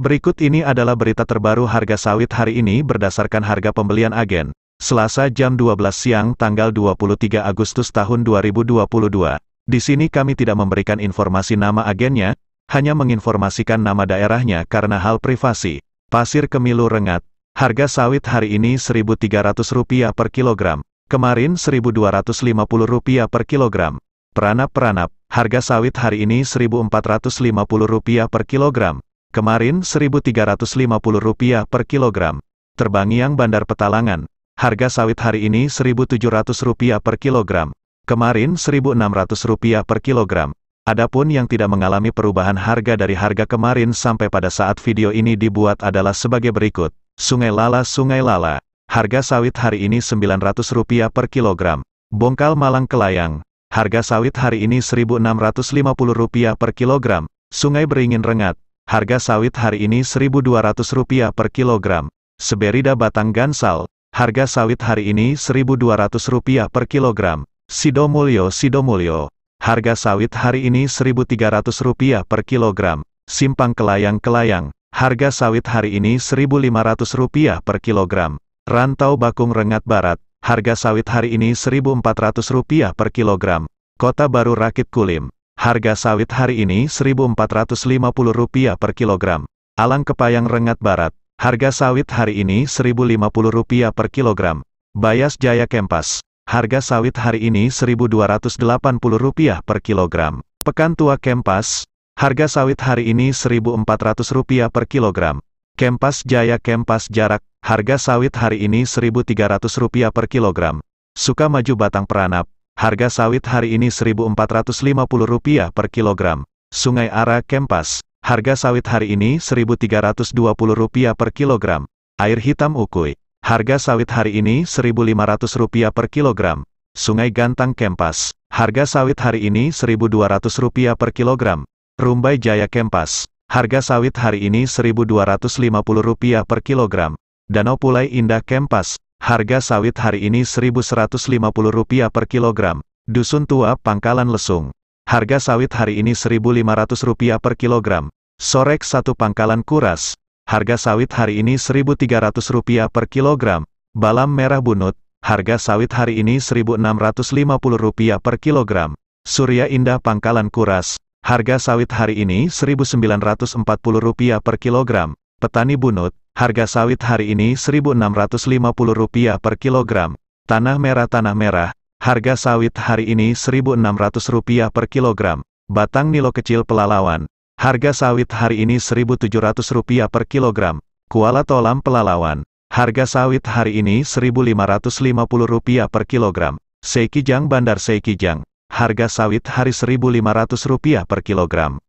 Berikut ini adalah berita terbaru harga sawit hari ini berdasarkan harga pembelian agen. Selasa jam 12 siang tanggal 23 Agustus tahun 2022. Di sini kami tidak memberikan informasi nama agennya, hanya menginformasikan nama daerahnya karena hal privasi. Pasir Kemilu Rengat. Harga sawit hari ini Rp1.300 per kilogram. Kemarin Rp1.250 per kilogram. Peranap-peranap, harga sawit hari ini Rp1.450 per kilogram. Kemarin Rp1.350 per kilogram. Terbangiang Bandar Petalangan, harga sawit hari ini Rp1.700 per kilogram. Kemarin Rp1.600 per kilogram. Adapun yang tidak mengalami perubahan harga dari harga kemarin sampai pada saat video ini dibuat adalah sebagai berikut. Sungai Lala Sungai Lala Harga sawit hari ini Rp900 per kilogram. Bongkal Malang Kelayang. Harga sawit hari ini Rp1.650 per kilogram. Sungai Beringin Rengat. Harga sawit hari ini Rp1.200 per kilogram. Seberida Batang Gansal. Harga sawit hari ini Rp1.200 per kilogram. Sidomulyo Sidomulyo. Harga sawit hari ini Rp1.300 per kilogram. Simpang Kelayang Kelayang. Harga sawit hari ini Rp1.500 per kilogram. Rantau Bakung Rengat Barat, harga sawit hari ini Rp1.400 per kilogram. Kota Baru Rakit Kulim, harga sawit hari ini Rp1.450 per kilogram. Alang Kepayang Rengat Barat, harga sawit hari ini Rp1.050 per kilogram. Bayas Jaya Kempas, harga sawit hari ini Rp1.280 per kilogram. Pekan Tua Kempas, harga sawit hari ini Rp1.400 per kilogram. Kempas Jaya Kempas Jarak Harga sawit hari ini Rp1.300 per kilogram. Sukamaju Batang Peranap, harga sawit hari ini Rp1.450 per kilogram. Sungai Ara Kempas, harga sawit hari ini Rp1.320 per kilogram. Air hitam Ukui, harga sawit hari ini Rp1.500 per kilogram. Sungai Gantang Kempas, harga sawit hari ini Rp1.200 per kilogram. Rumbai Jaya Kempas, harga sawit hari ini Rp1.250 per kilogram. Danau Pulai Indah Kempas, harga sawit hari ini Rp1.150 per kilogram, Dusun Tua Pangkalan Lesung. Harga sawit hari ini Rp1.500 per kilogram, Sorek satu Pangkalan Kuras. Harga sawit hari ini Rp1.300 per kilogram, Balam Merah Bunut. Harga sawit hari ini Rp1.650 per kilogram, Surya Indah Pangkalan Kuras. Harga sawit hari ini Rp1.940 per kilogram, Petani Bunut. Harga sawit hari ini Rp1.650 per kilogram. Tanah merah Tanah merah, harga sawit hari ini Rp1.600 per kilogram. Batang nilo kecil pelalawan, harga sawit hari ini Rp1.700 per kilogram. Kuala tolam pelalawan, harga sawit hari ini Rp1.550 per kilogram. Seikijang Bandar Seikijang, harga sawit hari Rp1.500 per kilogram.